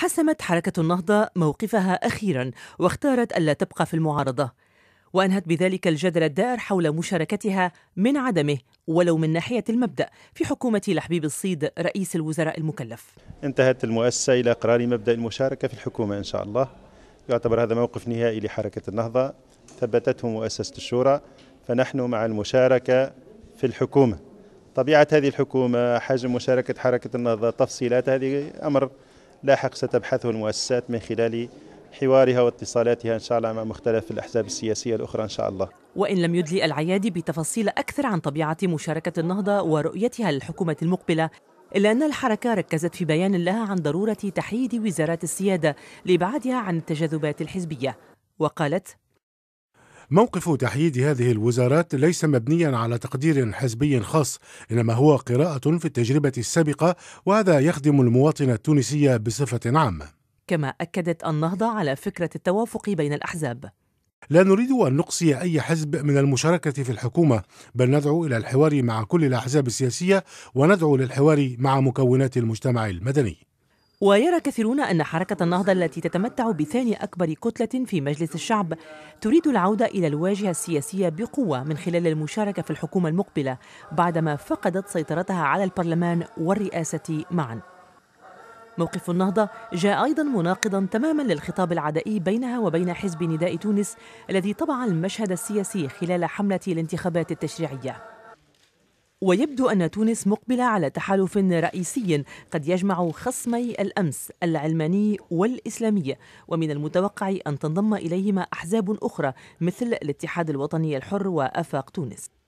حسمت حركة النهضة موقفها أخيرا واختارت ألا تبقى في المعارضة وأنهت بذلك الجدل الدائر حول مشاركتها من عدمه ولو من ناحية المبدأ في حكومة لحبيب الصيد رئيس الوزراء المكلف انتهت المؤسسة إلى قرار مبدأ المشاركة في الحكومة إن شاء الله يعتبر هذا موقف نهائي لحركة النهضة ثبتته مؤسسة الشورى فنحن مع المشاركة في الحكومة طبيعة هذه الحكومة حجم مشاركة حركة النهضة تفصيلات هذه أمر لاحق ستبحثه المؤسسات من خلال حوارها واتصالاتها إن شاء الله مع مختلف الأحزاب السياسية الأخرى إن شاء الله وإن لم يدلي العيادي بتفاصيل أكثر عن طبيعة مشاركة النهضة ورؤيتها للحكومة المقبلة إلا أن الحركة ركزت في بيان لها عن ضرورة تحييد وزارات السيادة لإبعادها عن التجاذبات الحزبية وقالت موقف تحييد هذه الوزارات ليس مبنيا على تقدير حزبي خاص انما هو قراءه في التجربه السابقه وهذا يخدم المواطن التونسي بصفه عامه كما اكدت النهضه على فكره التوافق بين الاحزاب لا نريد أن نقصي أي حزب من المشاركة في الحكومة بل ندعو إلى الحوار مع كل الأحزاب السياسية وندعو للحوار مع مكونات المجتمع المدني ويرى كثيرون أن حركة النهضة التي تتمتع بثاني أكبر كتلة في مجلس الشعب تريد العودة إلى الواجهة السياسية بقوة من خلال المشاركة في الحكومة المقبلة بعدما فقدت سيطرتها على البرلمان والرئاسة معاً. موقف النهضة جاء أيضا مناقضا تماما للخطاب العدائي بينها وبين حزب نداء تونس الذي طبع المشهد السياسي خلال حملة الانتخابات التشريعية. ويبدو أن تونس مقبلة على تحالف رئيسي قد يجمع خصمي الأمس العلماني والإسلامي ومن المتوقع أن تنضم إليهما أحزاب أخرى مثل الاتحاد الوطني الحر وأفاق تونس